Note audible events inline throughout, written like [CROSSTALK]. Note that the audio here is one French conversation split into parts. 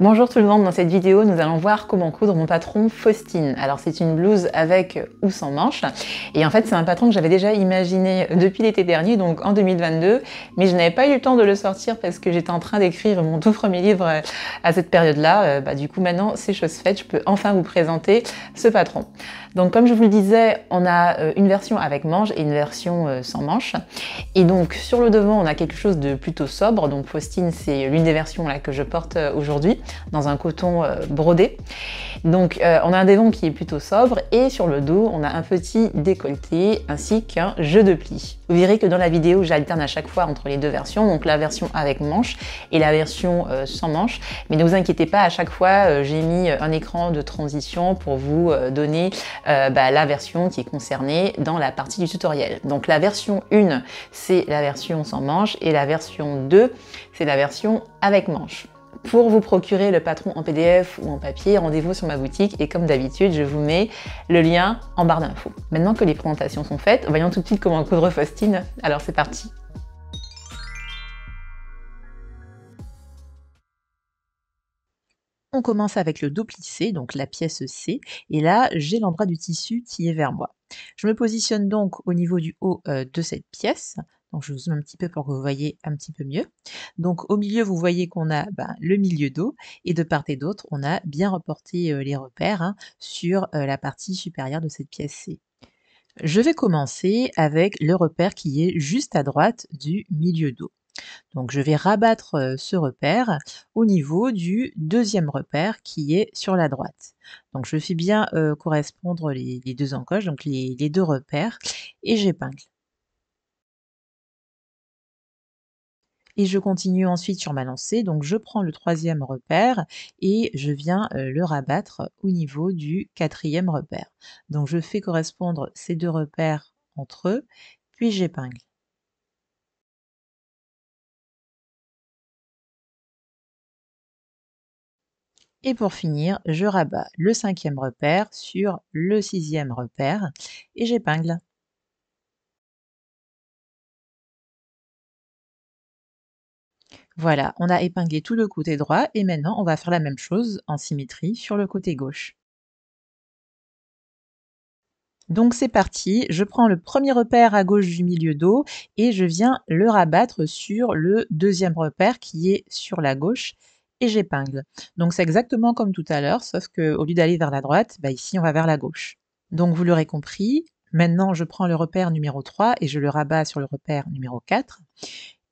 Bonjour tout le monde, dans cette vidéo nous allons voir comment coudre mon patron Faustine. Alors c'est une blouse avec ou sans manches et en fait c'est un patron que j'avais déjà imaginé depuis l'été dernier donc en 2022 mais je n'avais pas eu le temps de le sortir parce que j'étais en train d'écrire mon tout premier livre euh, à cette période là. Euh, bah, du coup maintenant c'est chose faite, je peux enfin vous présenter ce patron. Donc comme je vous le disais, on a euh, une version avec manche et une version euh, sans manche. Et donc sur le devant, on a quelque chose de plutôt sobre. Donc Faustine, c'est l'une des versions là que je porte euh, aujourd'hui dans un coton brodé. Donc on a un devant qui est plutôt sobre et sur le dos, on a un petit décolleté ainsi qu'un jeu de plis. Vous verrez que dans la vidéo, j'alterne à chaque fois entre les deux versions, donc la version avec manche et la version sans manche. Mais ne vous inquiétez pas, à chaque fois, j'ai mis un écran de transition pour vous donner euh, bah, la version qui est concernée dans la partie du tutoriel. Donc la version 1, c'est la version sans manche et la version 2, c'est la version avec manche. Pour vous procurer le patron en PDF ou en papier, rendez-vous sur ma boutique et comme d'habitude, je vous mets le lien en barre d'infos. Maintenant que les présentations sont faites, voyons tout de suite comment coudre Faustine. Alors c'est parti On commence avec le dos plissé, donc la pièce C, et là j'ai l'endroit du tissu qui est vers moi. Je me positionne donc au niveau du haut euh, de cette pièce, donc je vous zoome un petit peu pour que vous voyez un petit peu mieux. Donc au milieu, vous voyez qu'on a ben, le milieu dos, et de part et d'autre, on a bien reporté euh, les repères hein, sur euh, la partie supérieure de cette pièce C. Je vais commencer avec le repère qui est juste à droite du milieu dos. Donc je vais rabattre ce repère au niveau du deuxième repère qui est sur la droite. Donc je fais bien correspondre les, deux encoches, donc les, les deux repères, et j'épingle. et je continue ensuite sur ma lancée. Donc je prends le troisième repère et je viens le rabattre au niveau du quatrième repère. Donc je fais correspondre ces deux repères entre eux, puis j'épingle. Et pour finir, je rabats le cinquième repère sur le sixième repère et j'épingle. Voilà, on a épinglé tout le côté droit et maintenant on va faire la même chose en symétrie sur le côté gauche. Donc c'est parti, je prends le premier repère à gauche du milieu dos et je viens le rabattre sur le deuxième repère qui est sur la gauche et j'épingle. Donc c'est exactement comme tout à l'heure, sauf qu'au lieu d'aller vers la droite, bah ici on va vers la gauche. Donc vous l'aurez compris, maintenant je prends le repère numéro 3 et je le rabats sur le repère numéro 4.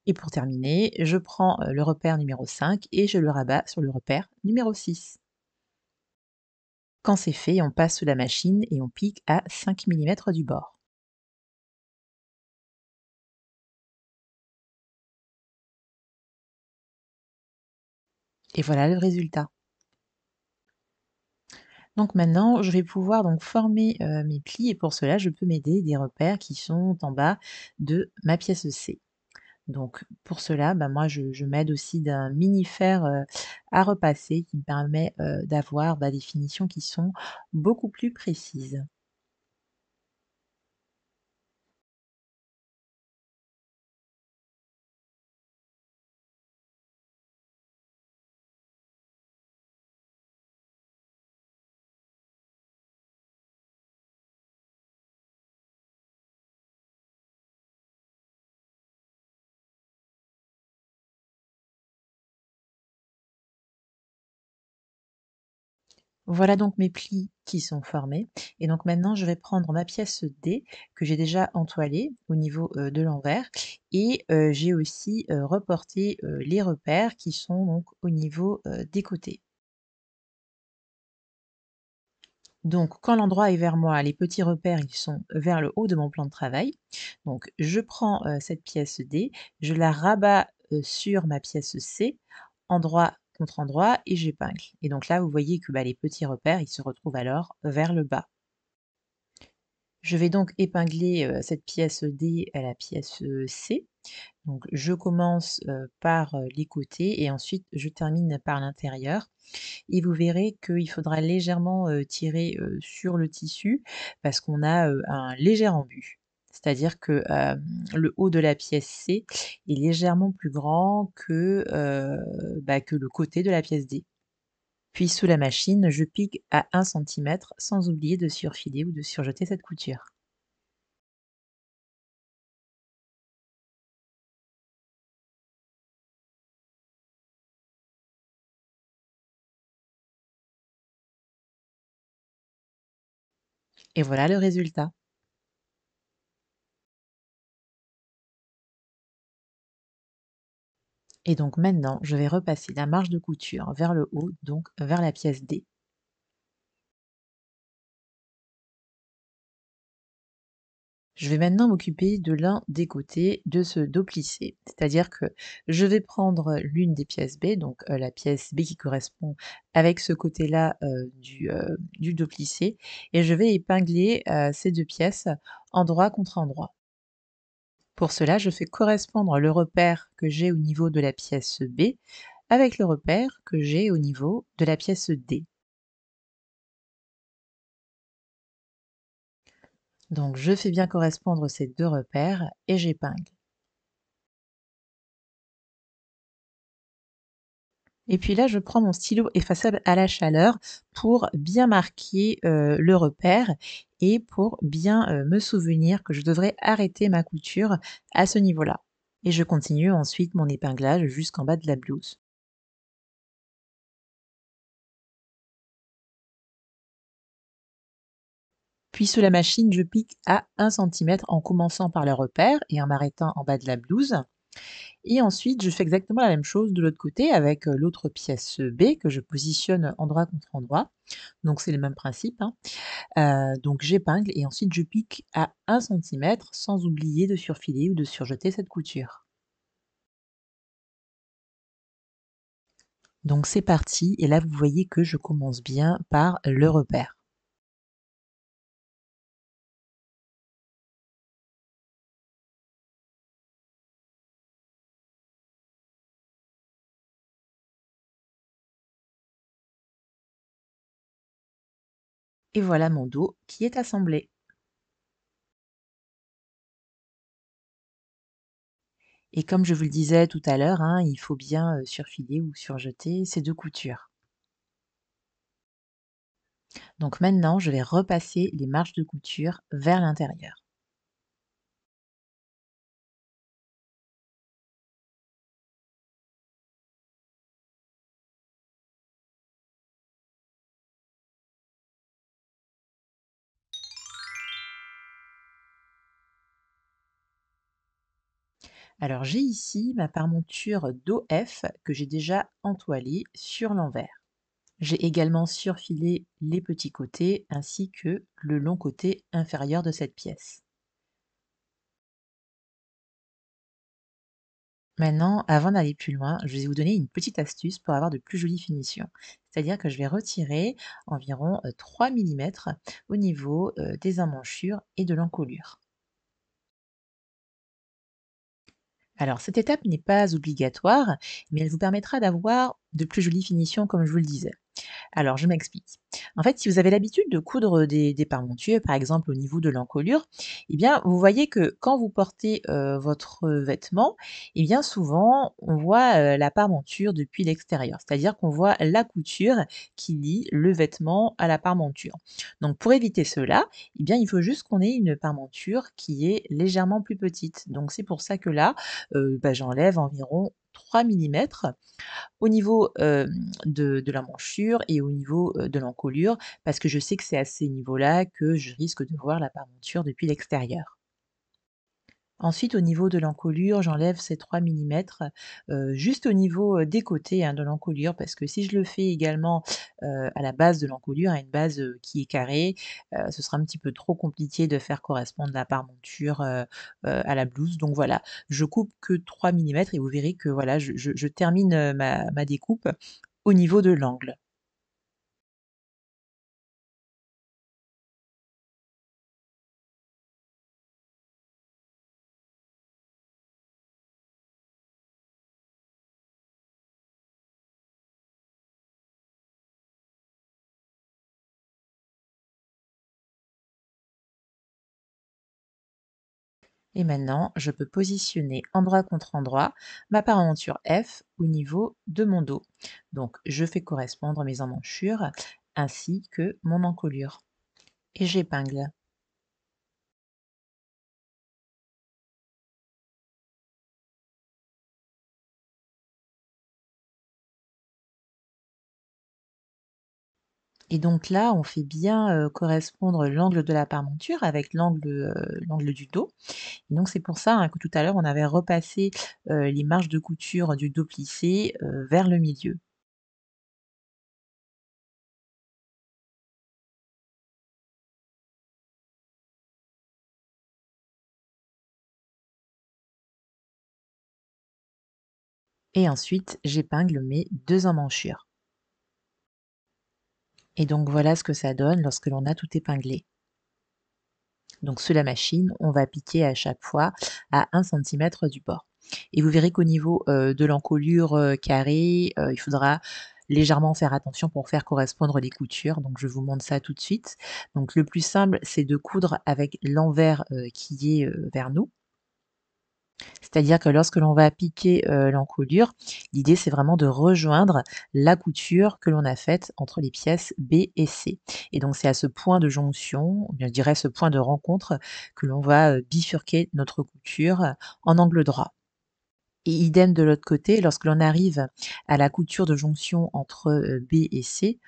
Et pour terminer, je prends euh, le repère numéro 5 et je le rabats sur le repère numéro 6. Quand c'est fait, on passe sous la machine et on pique à 5 mm du bord. Et voilà le résultat. Donc maintenant, je vais pouvoir donc former euh, mes plis et pour cela, je peux m'aider des repères qui sont en bas de ma pièce C. Donc pour cela, bah, moi je, m'aide aussi d'un mini fer euh, à repasser qui me permet euh, d'avoir bah, des finitions qui sont beaucoup plus précises. Voilà donc mes plis qui sont formés. Et donc maintenant, je vais prendre ma pièce D que j'ai déjà entoilée au niveau euh, de l'envers. Et euh, j'ai aussi euh, reporté les repères qui sont donc au niveau des côtés. Donc quand l'endroit est vers moi, les petits repères ils sont vers le haut de mon plan de travail. Donc je prends cette pièce D, je la rabats sur ma pièce C, endroit contre endroit et j'épingle. Et donc là, vous voyez que bah, les petits repères, ils se retrouvent alors vers le bas. Je vais donc épingler euh, cette pièce D à la pièce euh, C. Donc je commence euh, par les côtés et ensuite je termine par l'intérieur. Et vous verrez qu'il faudra légèrement tirer sur le tissu parce qu'on a un léger embut c'est-à-dire que le haut de la pièce C est légèrement plus grand que, bah, que le côté de la pièce D. Puis sous la machine, je pique à 1 cm sans oublier de surfiler ou de surjeter cette couture. Et voilà le résultat. Et donc maintenant, je vais repasser la marge de couture vers le haut, donc vers la pièce D. Je vais maintenant m'occuper de l'un des côtés de ce dos plissé, c'est-à-dire que je vais prendre l'une des pièces B, donc euh, la pièce B qui correspond avec ce côté-là euh, euh, du, dos plissé, et je vais épingler ces deux pièces endroit contre endroit. Pour cela, je fais correspondre le repère que j'ai au niveau de la pièce B avec le repère que j'ai au niveau de la pièce D. Donc je fais bien correspondre ces deux repères et j'épingle. Et puis là, je prends mon stylo effaçable à la chaleur pour bien marquer euh, le repère et pour bien euh, me souvenir que je devrais arrêter ma couture à ce niveau-là. Et je continue ensuite mon épinglage jusqu'en bas de la blouse. Puis sous la machine, je pique à 1 cm en commençant par le repère et en m'arrêtant en bas de la blouse. Et ensuite, je fais exactement la même chose de l'autre côté avec euh, l'autre pièce B que je positionne endroit contre endroit. Donc c'est le même principe. Hein. Euh, donc j'épingle et ensuite je pique à 1 cm sans oublier de surfiler ou de surjeter cette couture. Donc c'est parti et là vous voyez que je commence bien par le repère. Et voilà mon dos qui est assemblé. Et comme je vous le disais tout à l'heure, hein, il faut bien euh, surfiler ou surjeter ces deux coutures. Donc maintenant, je vais repasser les marges de couture vers l'intérieur. Alors j'ai ici ma parmonture d'OF que j'ai déjà entoilée sur l'envers. J'ai également surfilé les petits côtés ainsi que le long côté inférieur de cette pièce. Maintenant, avant d'aller plus loin, je vais vous donner une petite astuce pour avoir de plus jolies finitions. C'est-à-dire que je vais retirer environ 3 euh, mm au niveau euh, des emmanchures et de l'encolure. Alors, cette étape n'est pas obligatoire, mais elle vous permettra d'avoir de plus jolies finitions, comme je vous le disais. Alors, je m'explique. En fait, si vous avez l'habitude de coudre des, des par exemple au niveau de l'encolure, eh bien, vous voyez que quand vous portez euh, votre vêtement, et eh bien, souvent, on voit euh, la parmenture depuis l'extérieur, c'est-à-dire qu'on voit la couture qui lie le vêtement à la parmenture. Donc, pour éviter cela, eh bien, il faut juste qu'on ait une parmenture qui est légèrement plus petite. Donc, c'est pour ça que là, euh, bah, j'enlève environ 3 mm. Au niveau de, de, la manchure et au niveau de l'encolure, parce que je sais que c'est à ces niveaux-là que je risque de voir la parenture depuis l'extérieur. Ensuite, au niveau de l'encolure, j'enlève ces 3 mm euh, juste au niveau euh, des côtés hein, de l'encolure parce que si je le fais également euh, à la base de l'encolure, à une base qui est carrée, ce sera un petit peu trop compliqué de faire correspondre la parmenture à la blouse. Donc voilà, je coupe que 3 mm et vous verrez que voilà, je, termine ma découpe au niveau de l'angle. Et maintenant, je peux positionner endroit contre endroit ma parenture F au niveau de mon dos. Donc, je fais correspondre mes emmanchures ainsi que mon encolure. Et j'épingle. Et donc là, on fait bien correspondre l'angle de la parmenture avec l'angle du dos. Et donc c'est pour ça hein, que tout à l'heure, on avait repassé les marges de couture du dos plissé vers le milieu. Et ensuite, j'épingle mes deux emmanchures. Et donc voilà ce que ça donne lorsque l'on a tout épinglé. Donc sur la machine, on va piquer à chaque fois à 1 cm du bord. Et vous verrez qu'au niveau euh, de l'encolure euh, carrée, euh, il faudra légèrement faire attention pour faire correspondre les coutures. Donc je vous montre ça tout de suite. Donc le plus simple, c'est de coudre avec l'envers qui est vers nous. C'est-à-dire que lorsque l'on va piquer, euh, l'encolure, l'idée c'est vraiment de rejoindre la couture que l'on a faite entre les pièces B et C et donc c'est à ce point de jonction, ou bien je dirais ce point de rencontre que l'on va, euh, bifurquer notre couture, en angle droit et idem de l'autre côté, lorsque l'on arrive à la couture de jonction entre, euh, B et C,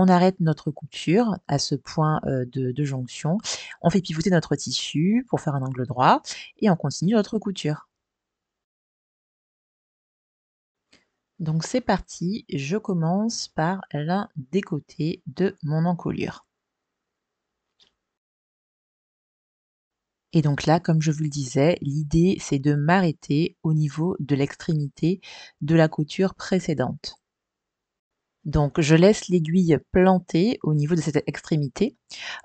on arrête notre couture à ce point euh, de, de jonction, on fait pivoter notre tissu pour faire un angle droit et on continue notre couture. Donc c'est parti, je commence par l'un des côtés de mon encolure. Et donc là, comme je vous le disais, l'idée c'est de m'arrêter au niveau de l'extrémité de la couture précédente. Donc je laisse l'aiguille plantée au niveau de cette extrémité.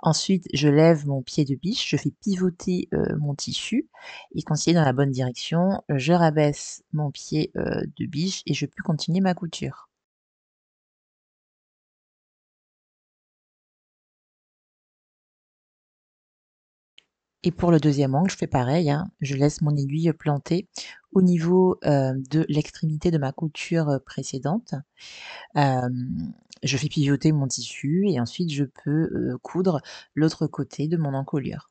Ensuite, je lève mon pied de biche, je fais pivoter euh, mon tissu et quand il dans la bonne direction, je rabaisse mon pied euh, de biche et je peux continuer ma couture. Et pour le deuxième angle, je fais pareil, hein. je laisse mon aiguille plantée au niveau euh, de l'extrémité de ma couture euh, précédente. je fais pivoter mon tissu et ensuite je peux euh, coudre l'autre côté de mon encolure.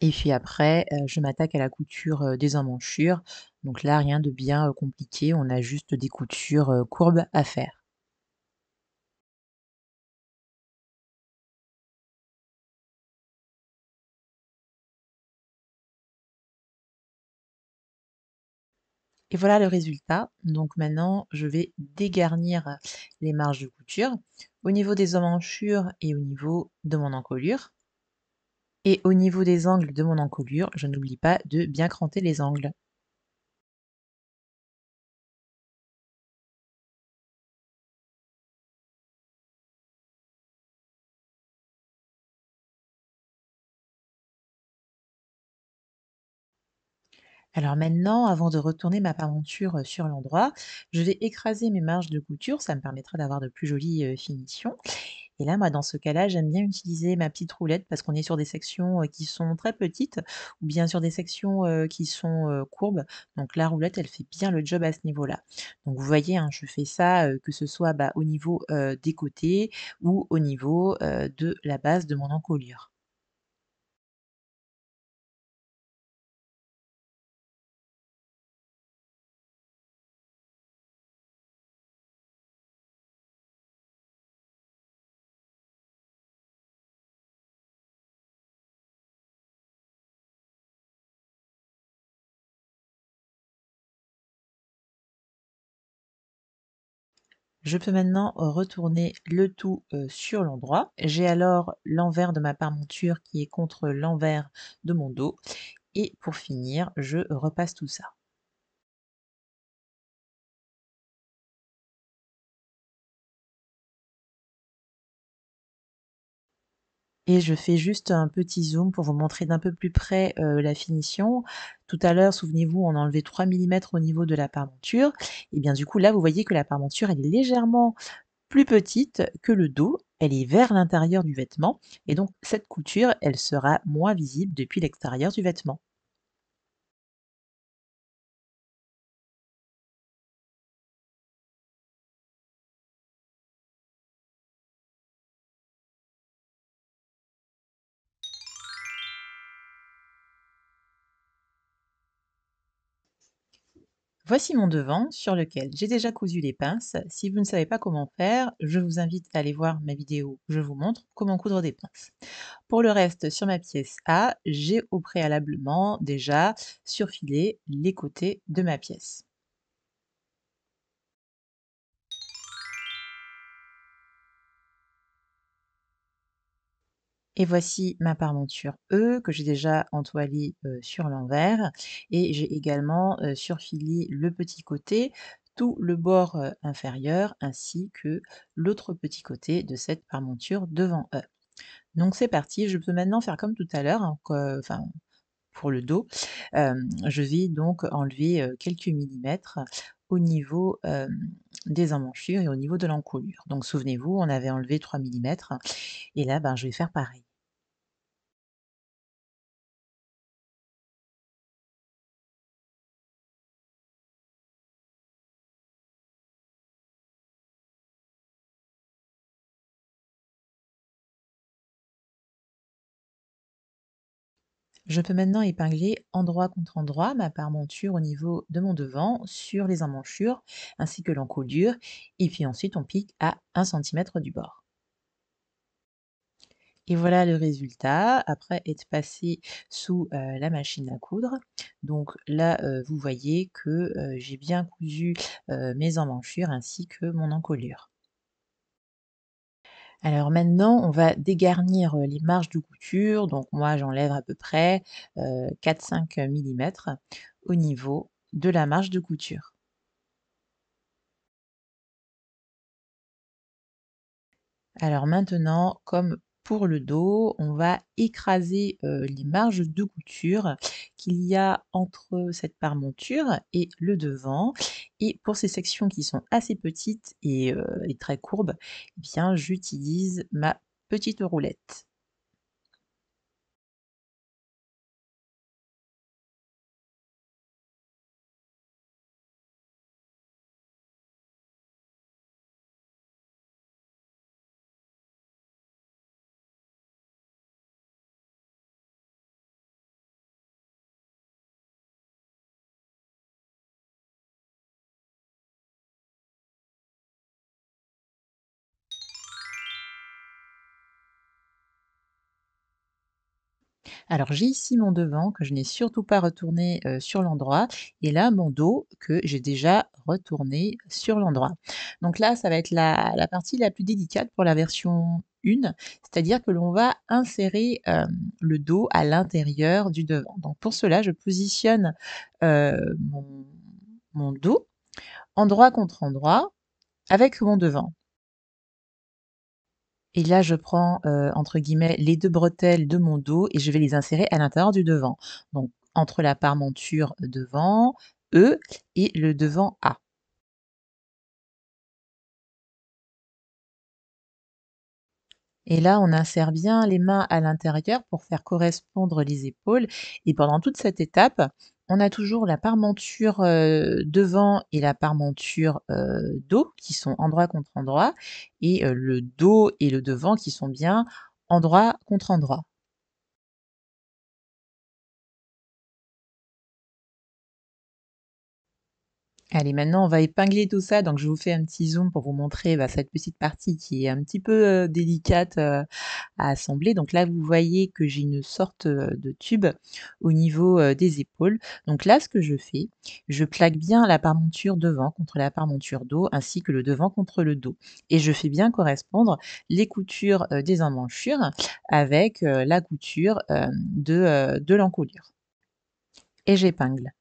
Et puis après, je m'attaque à la couture, des emmanchures. Donc là, rien de bien, compliqué, on a juste des coutures, courbes à faire. Et voilà le résultat. Donc maintenant, je vais dégarnir les marges de couture, au niveau des emmanchures et au niveau de mon encolure. Et au niveau des angles de mon encolure, je n'oublie pas de bien cranter les angles. Alors maintenant, avant de retourner ma peinture euh, sur l'endroit, je vais écraser mes marges de couture, ça me permettra d'avoir de plus jolies euh, finitions. Et là, moi, dans ce cas-là, j'aime bien utiliser ma petite roulette parce qu'on est sur des sections qui sont très petites ou bien sur des sections qui sont courbes. Donc la roulette, elle fait bien le job à ce niveau-là. Donc vous voyez, hein, je fais ça que ce soit bah, au niveau des côtés ou au niveau de la base de mon encolure. Je peux maintenant euh, retourner le tout euh, sur l'endroit. J'ai alors l'envers de ma parmenture qui est contre l'envers de mon dos. Et pour finir, je repasse tout ça. et je fais juste un petit zoom pour vous montrer d'un peu plus près euh, la finition. Tout à l'heure, souvenez-vous, on a enlevé 3 mm au niveau de la parmenture. Et bien du coup, là, vous voyez que la parmenture, est légèrement plus petite que le dos, elle est vers l'intérieur du vêtement, et donc cette couture, elle sera moins visible depuis l'extérieur du vêtement. Voici mon devant sur lequel j'ai déjà cousu les pinces. Si vous ne savez pas comment faire, je vous invite à aller voir ma vidéo où je vous montre comment coudre des pinces. Pour le reste, sur ma pièce A, j'ai au préalablement déjà surfilé les côtés de ma pièce. Et voici ma parmenture E que j'ai déjà entoilée euh, sur l'envers. Et j'ai également euh, surfili le petit côté, tout le bord euh, inférieur ainsi que l'autre petit côté de cette parmenture devant E. Donc c'est parti, je peux maintenant faire comme tout à l'heure, hein, enfin pour le dos. je vais donc enlever quelques millimètres au niveau des emmanchures et au niveau de l'encolure. Donc souvenez-vous, on avait enlevé 3 mm et là ben, je vais faire pareil. Je peux maintenant épingler endroit contre endroit ma parmenture au niveau de mon devant sur les emmanchures ainsi que l'encolure et puis ensuite on pique à 1 cm du bord. Et voilà le résultat après être passé sous euh, la machine à coudre. Donc là, euh, vous voyez que euh, j'ai bien cousu mes emmanchures ainsi que mon encolure. Alors maintenant, on va dégarnir les marges de couture. Donc moi, j'enlève à peu près 4-5 mm au niveau de la marge de couture. Alors maintenant, comme pour le dos, on va écraser euh, les marges de couture qu'il y a entre cette parmenture et le devant. Et pour ces sections qui sont assez petites et, euh, très courbes, eh bien j'utilise ma petite roulette. Alors j'ai ici mon devant que je n'ai surtout pas retourné euh, sur l'endroit et là mon dos que j'ai déjà retourné sur l'endroit. Donc là ça va être la, partie la plus délicate pour la version 1, c'est-à-dire que l'on va insérer euh, le dos à l'intérieur du devant. Donc pour cela je positionne euh, mon dos endroit contre endroit avec mon devant. Et là, je prends, euh, entre guillemets, les deux bretelles de mon dos et je vais les insérer à l'intérieur du devant. Donc entre la parementure devant E et le devant A. Et là, on insère bien les mains à l'intérieur pour faire correspondre les épaules. Et pendant toute cette étape, on a toujours la parmenture euh, devant et la parmenture euh, dos qui sont endroit contre endroit et euh, le dos et le devant qui sont bien endroit contre endroit. Allez, maintenant, on va épingler tout ça. Donc, je vous fais un petit zoom pour vous montrer bah, cette petite partie qui est un petit peu euh, délicate euh, à assembler. Donc là, vous voyez que j'ai une sorte euh, de tube au niveau des épaules. Donc là, ce que je fais, je plaque bien la parmenture devant contre la parmenture dos, ainsi que le devant contre le dos. Et je fais bien correspondre les coutures des emmanchures avec la couture de, de l'encolure. Et j'épingle.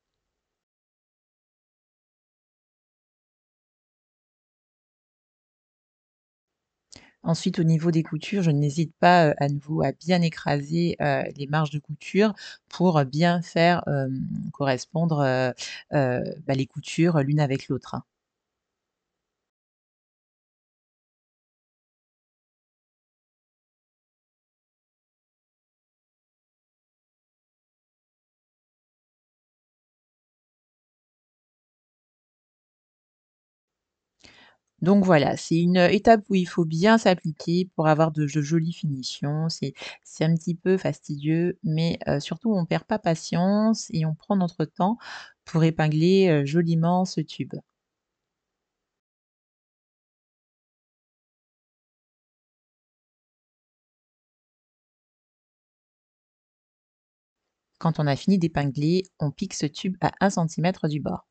Ensuite, au niveau des coutures, je n'hésite pas euh, à nouveau à bien écraser euh, les marges de couture pour bien faire euh, correspondre bah, les coutures l'une avec l'autre. Hein. Donc voilà, c'est une euh, étape où il faut bien s'appliquer pour avoir de, jolies finitions. C'est, un petit peu fastidieux, mais euh, surtout on ne perd pas patience et on prend notre temps pour épingler euh, joliment ce tube. Quand on a fini d'épingler, on pique ce tube à 1 cm du bord.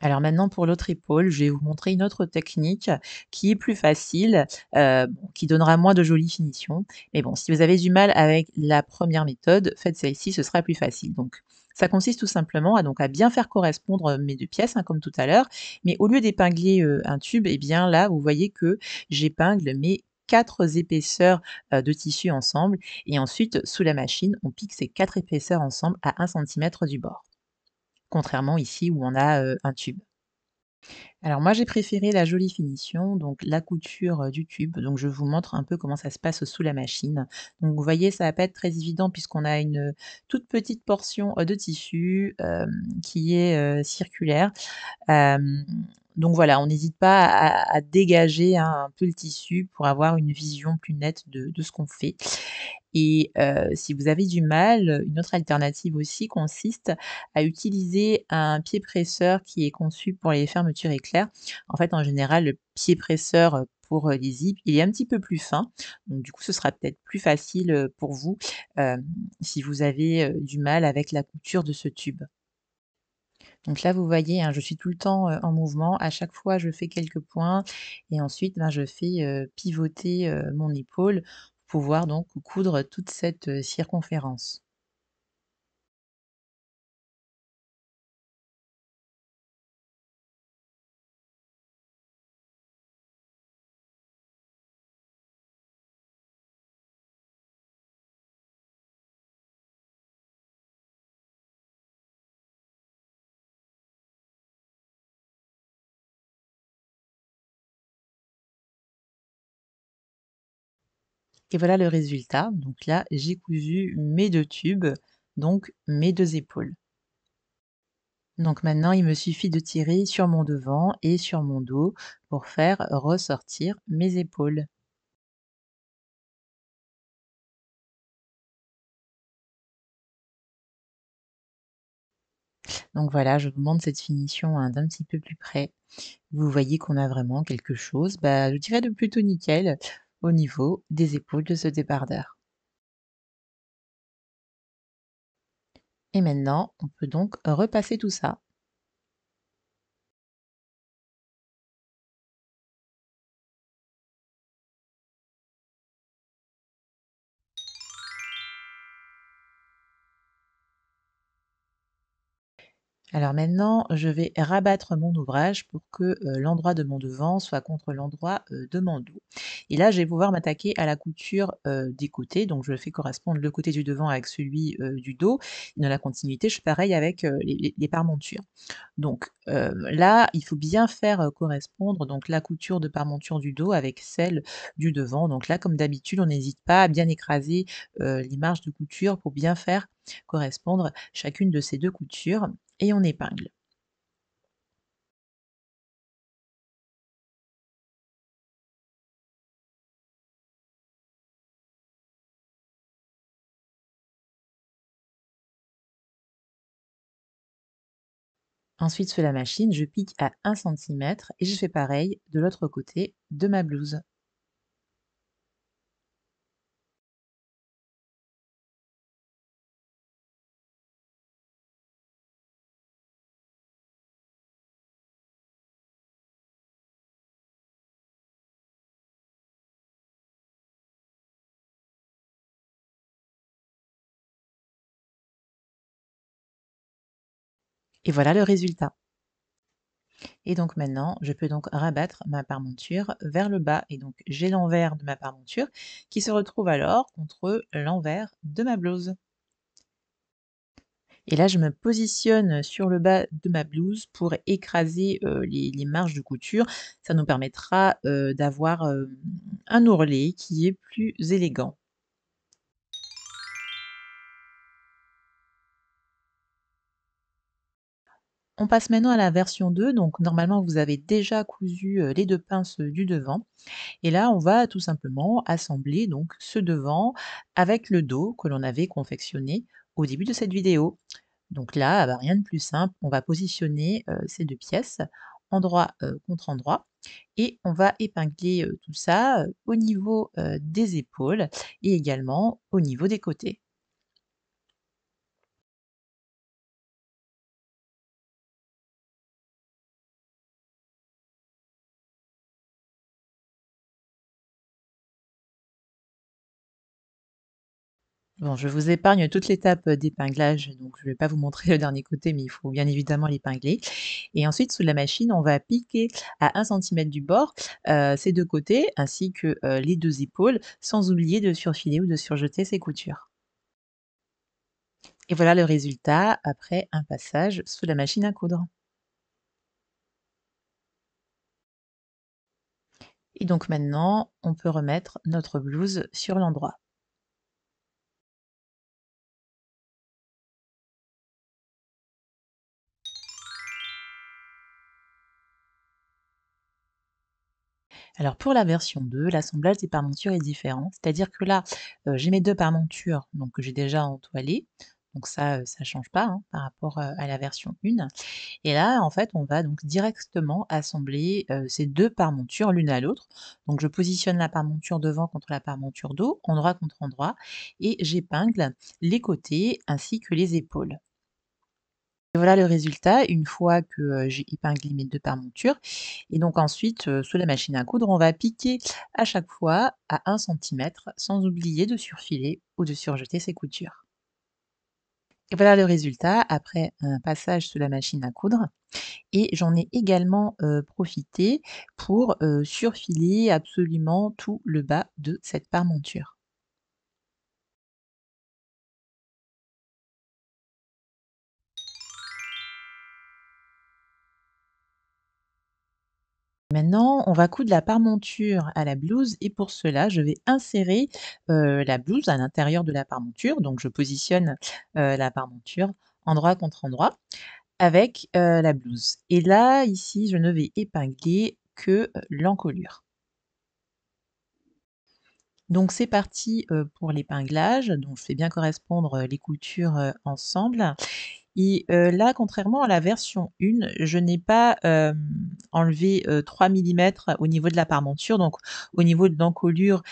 Alors maintenant pour l'autre épaule, je vais vous montrer une autre technique qui est plus facile, euh, qui donnera moins de jolies finitions. Mais bon, si vous avez du mal avec la première méthode, faites celle-ci, ce sera plus facile. Donc ça consiste tout simplement à, donc, à bien faire correspondre mes deux pièces, hein, comme tout à l'heure. Mais au lieu d'épingler euh, un tube, et eh bien là, vous voyez que j'épingle mes quatre épaisseurs euh, de tissu ensemble et ensuite sous la machine on pique ces quatre épaisseurs ensemble à 1 cm du bord contrairement ici où on a un tube. Alors moi j'ai préféré la jolie finition, donc la couture du tube. Donc je vous montre un peu comment ça se passe sous la machine. Donc vous voyez ça va pas être très évident puisqu'on a une toute petite portion de tissu qui est circulaire. Donc voilà, on n'hésite pas à, dégager un peu le tissu pour avoir une vision plus nette de, ce qu'on fait. Et euh, si vous avez du mal, une autre alternative aussi consiste à utiliser un pied presseur qui est conçu pour les fermetures éclair. En fait, en général, le pied presseur pour les zips, il est un petit peu plus fin. Donc du coup, ce sera peut-être plus facile pour vous euh, si vous avez euh, du mal avec la couture de ce tube. Donc là, vous voyez, hein, je suis tout le temps en mouvement. À chaque fois, je fais quelques points et ensuite, ben, je fais pivoter mon épaule pour pouvoir donc coudre toute cette circonférence. Et voilà le résultat. Donc là, j'ai cousu mes deux tubes, donc mes deux épaules. Donc maintenant, il me suffit de tirer sur mon devant et sur mon dos pour faire ressortir mes épaules. Donc voilà, je vous montre cette finition hein, d'un petit peu plus près. Vous voyez qu'on a vraiment quelque chose, bah, je dirais de plutôt nickel au niveau des épaules de ce débardeur. Et maintenant, on peut donc repasser tout ça Alors maintenant, je vais rabattre mon ouvrage pour que euh, l'endroit de mon devant soit contre l'endroit euh, de mon dos. Et là, je vais pouvoir m'attaquer à la couture euh, des côtés. Donc, je fais correspondre le côté du devant avec celui du dos. dans la continuité, je fais pareil avec les, les montures. Donc là, il faut bien faire correspondre donc la couture de parementure du dos avec celle du devant. Donc là, comme d'habitude, on n'hésite pas à bien écraser les marges de couture pour bien faire correspondre chacune de ces deux coutures et on épingle Ensuite, sur la machine, je pique à 1 cm et je fais pareil de l'autre côté de ma blouse. Et voilà le résultat. Et donc maintenant, je peux donc rabattre ma parmenture vers le bas. Et donc j'ai l'envers de ma parmenture qui se retrouve alors contre l'envers de ma blouse. Et là, je me positionne sur le bas de ma blouse pour écraser euh, les, marges de couture. Ça nous permettra euh, d'avoir euh, un ourlet qui est plus élégant. On passe maintenant à la version 2, donc normalement vous avez déjà cousu euh, les deux pinces euh, du devant. Et là on va tout simplement assembler donc ce devant avec le dos que l'on avait confectionné au début de cette vidéo. Donc là, bah, rien de plus simple, on va positionner euh, ces deux pièces endroit contre endroit et on va épingler tout ça au niveau des épaules et également au niveau des côtés. Bon, je vous épargne toute l'étape euh, d'épinglage, donc je ne vais pas vous montrer le dernier côté, mais il faut bien évidemment l'épingler. Et ensuite, sous la machine, on va piquer à 1 cm du bord euh, ces deux côtés, ainsi que euh, les deux épaules, sans oublier de surfiler ou de surjeter ces coutures. Et voilà le résultat après un passage sous la machine à coudre. Et donc maintenant, on peut remettre notre blouse sur l'endroit. Alors pour la version 2, l'assemblage des parmentures est différent, c'est-à-dire que là, euh, j'ai mes deux parmentures donc, que j'ai déjà entoilées, donc ça, euh, ça ne change pas hein, par rapport euh, à la version 1. Et là, en fait, on va donc directement assembler ces deux parmentures l'une à l'autre. Donc je positionne la parmenture devant contre la parmenture dos, endroit contre endroit, et j'épingle les côtés ainsi que les épaules voilà le résultat une fois que euh, j'ai épinglé mes deux parmentures Et donc ensuite, euh, sous la machine à coudre, on va piquer à chaque fois à 1 cm sans oublier de surfiler ou de surjeter ses coutures. Et voilà le résultat après un passage sous la machine à coudre. Et j'en ai également euh, profité pour surfiler absolument tout le bas de cette parmenture. Maintenant, on va coudre la parmenture à la blouse et pour cela, je vais insérer la blouse à l'intérieur de la parmenture. Donc, je positionne la parmenture endroit contre endroit avec la blouse. Et là, ici, je ne vais épingler que l'encolure. Donc c'est parti euh, pour l'épinglage. Donc je fais bien correspondre euh, les coutures euh, ensemble. Et là, contrairement à la version 1, je n'ai pas enlevé 3 mm au niveau de la parmenture. Donc au niveau de l'encolure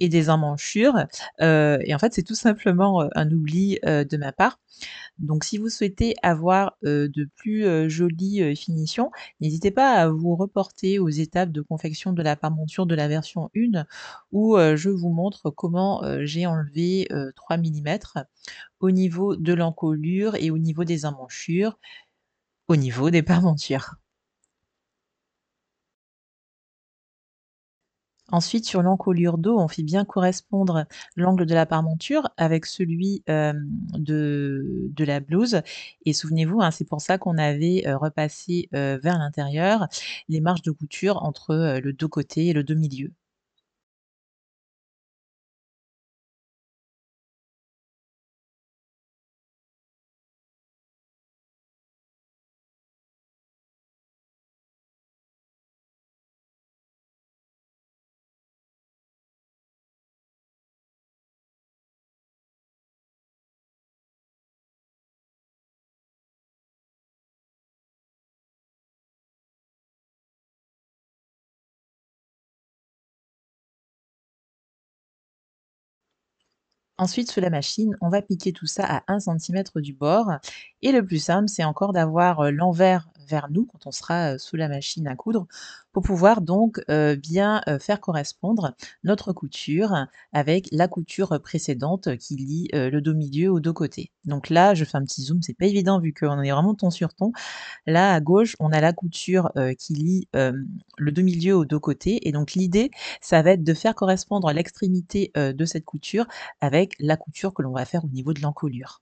et des emmanchures. Euh, et en fait, c'est tout simplement euh, un oubli euh, de ma part. Donc, si vous souhaitez avoir de plus jolies finitions, n'hésitez pas à vous reporter aux étapes de confection de la parmenture de la version 1 où je vous montre comment j'ai enlevé 3 mm au niveau de l'encolure et au niveau des emmanchures, au niveau des [LAUGHS] parmentures. Ensuite, sur l'encolure d'eau, on fit bien correspondre l'angle de la parmenture avec celui euh, de, la blouse. Et souvenez-vous, hein, c'est pour ça qu'on avait euh, repassé euh, vers l'intérieur les marges de couture entre le deux côtés et le deux milieu. Ensuite, sous la machine, on va piquer tout ça à 1 cm du bord. Et le plus simple, c'est encore d'avoir euh, l'envers vers nous quand on sera sous la machine à coudre pour pouvoir donc bien faire correspondre notre couture avec la couture précédente qui lie le dos milieu aux deux côtés. Donc là, je fais un petit zoom, c'est pas évident vu qu'on est vraiment ton sur ton. Là, à gauche, on a la couture qui lie le dos milieu aux deux côtés. Et donc l'idée, ça va être de faire correspondre l'extrémité de cette couture avec la couture que l'on va faire au niveau de l'encolure.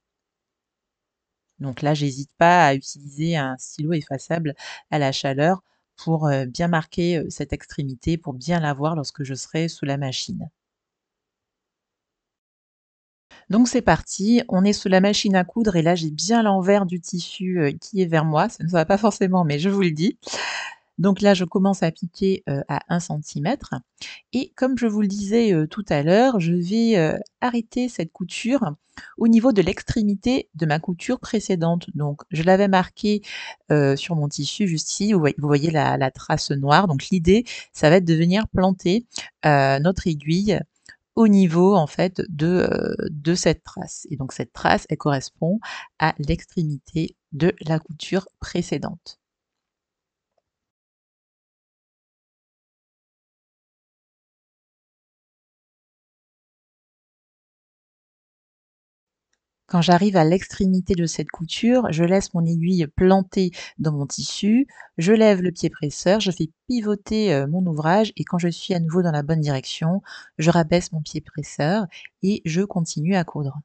Donc là, j'hésite pas à utiliser un stylo effaçable à la chaleur pour euh, bien marquer euh, cette extrémité, pour bien la voir lorsque je serai sous la machine. Donc c'est parti, on est sous la machine à coudre et là j'ai bien l'envers du tissu euh, qui est vers moi, ça ne va pas forcément mais je vous le dis. Donc là, je commence à piquer euh, à 1 cm. Et comme je vous le disais euh, tout à l'heure, je vais euh, arrêter cette couture au niveau de l'extrémité de ma couture précédente. Donc je l'avais marqué sur mon tissu juste ici, vous voyez, la, trace noire. Donc l'idée, ça va être de venir planter notre aiguille au niveau en fait de cette trace. Et donc cette trace, elle correspond à l'extrémité de la couture précédente. Quand j'arrive à l'extrémité de cette couture, je laisse mon aiguille plantée dans mon tissu, je lève le pied presseur, je fais pivoter euh, mon ouvrage et quand je suis à nouveau dans la bonne direction, je rabaisse mon pied presseur et je continue à coudre.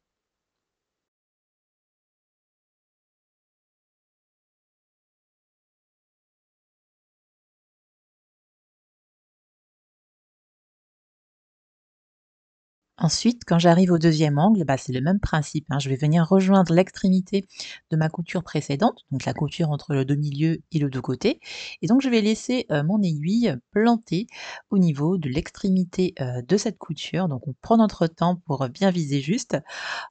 Ensuite, quand j'arrive au deuxième angle, bah, c'est le même principe. Hein. Je vais venir rejoindre l'extrémité de ma couture précédente, donc la couture entre le deux milieu et le deux côtés. Et donc, je vais laisser euh, mon aiguille plantée au niveau de l'extrémité euh, de cette couture. Donc, on prend notre temps pour bien viser juste.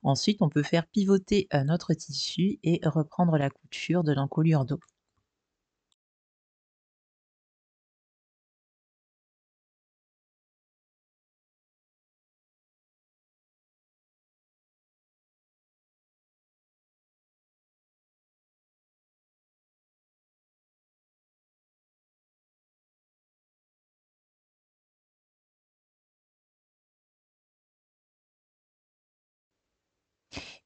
Ensuite, on peut faire pivoter euh, notre tissu et reprendre la couture de l'encolure d'eau.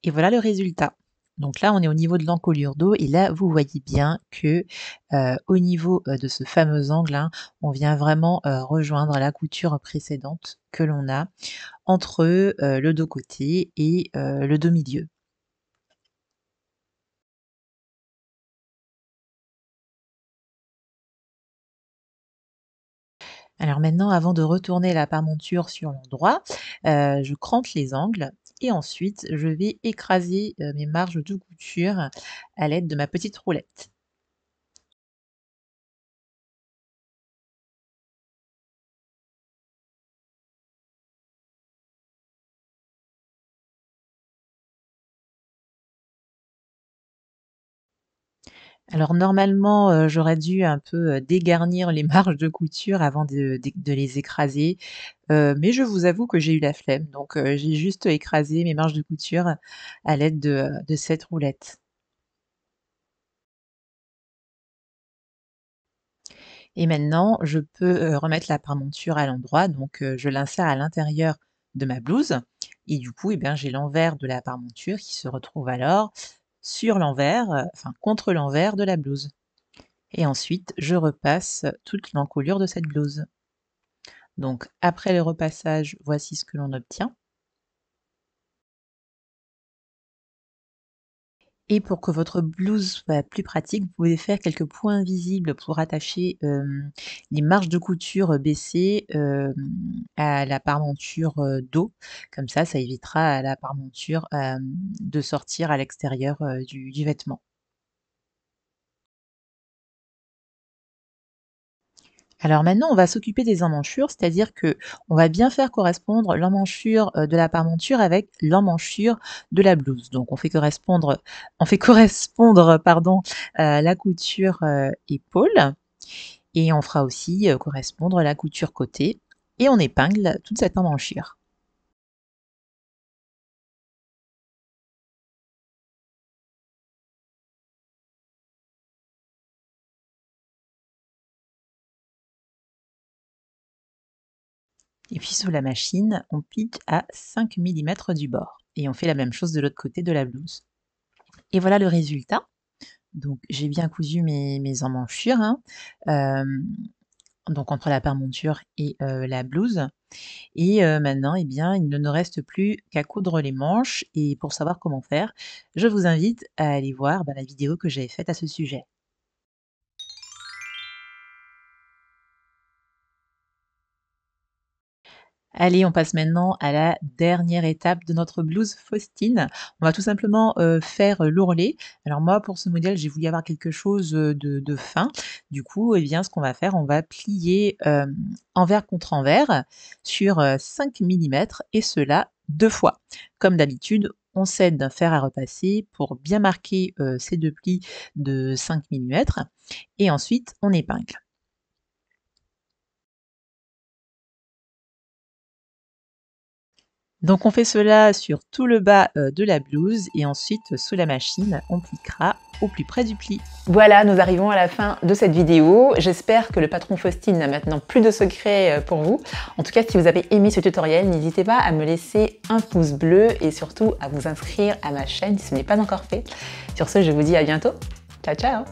Et voilà le résultat. Donc là, on est au niveau de l'encolure d'eau et là, vous voyez bien que euh, au niveau euh, de ce fameux angle, hein, on vient vraiment euh, rejoindre la couture précédente que l'on a entre le dos côté et le dos milieu. Alors maintenant, avant de retourner la parmenture sur l'endroit, je crante les angles et ensuite je vais écraser mes marges de couture à l'aide de ma petite roulette. Alors normalement, euh, j'aurais dû un peu, euh, dégarnir les [LAUGHS] marges de couture avant de les écraser, euh, mais je vous avoue que j'ai eu la flemme, donc j'ai juste écrasé mes marges de couture à l'aide de, cette roulette. Et maintenant, je peux, remettre la parmenture à l'endroit, donc je l'insère à l'intérieur de ma blouse et du coup, eh j'ai l'envers de la parmenture qui se retrouve alors sur l'envers, euh, enfin contre l'envers de la blouse. Et ensuite, je repasse toute l'encolure de cette blouse. Donc après le repassage, voici ce que l'on obtient. Et pour que votre blouse soit plus pratique, vous pouvez faire quelques points visibles pour attacher euh, les marges de couture baissées euh, à la parmenture euh, d'eau. Comme ça, ça évitera à la parmenture de sortir à l'extérieur du vêtement. Alors maintenant, on va s'occuper des emmanchures, c'est-à-dire que on va bien faire correspondre l'emmanchure euh, de la parmenture avec l'emmanchure de la blouse. Donc on fait correspondre, on fait correspondre [LAUGHS] pardon, euh, la couture euh, épaule et on fera aussi correspondre la couture côté et on épingle toute cette emmanchure. Et puis sous la machine, on pique à 5 mm du bord. Et on fait la même chose de l'autre côté de la blouse. Et voilà le résultat. Donc j'ai bien cousu mes, emmanchures. Hein. Euh, donc entre la pare-monture et euh, la blouse. Et euh, maintenant, eh bien, il ne nous reste plus qu'à coudre les manches. Et pour savoir comment faire, je vous invite à aller voir bah, la vidéo que j'avais faite à ce sujet. Allez, on passe maintenant à la dernière étape de notre blouse Faustine. On va tout simplement euh, faire euh, l'ourlet. Alors moi, pour ce modèle, j'ai voulu avoir quelque chose euh, de, fin. Du coup, et eh bien, ce qu'on va faire, on va plier envers contre envers sur 5 mm et cela deux fois. Comme d'habitude, on s'aide d'un fer à repasser pour bien marquer ces deux plis de 5 mm et ensuite on épingle. Donc on fait cela sur tout le bas euh, de la blouse et ensuite euh, sous la machine on pliquera au plus près du pli. Voilà, nous arrivons à la fin de cette vidéo. J'espère que le patron Faustine n'a maintenant plus de secrets euh, pour vous. En tout cas, si vous avez aimé ce tutoriel, n'hésitez pas à me laisser un pouce bleu et surtout à vous inscrire à ma chaîne si ce n'est pas encore fait. Sur ce, je vous dis à bientôt. Ciao, ciao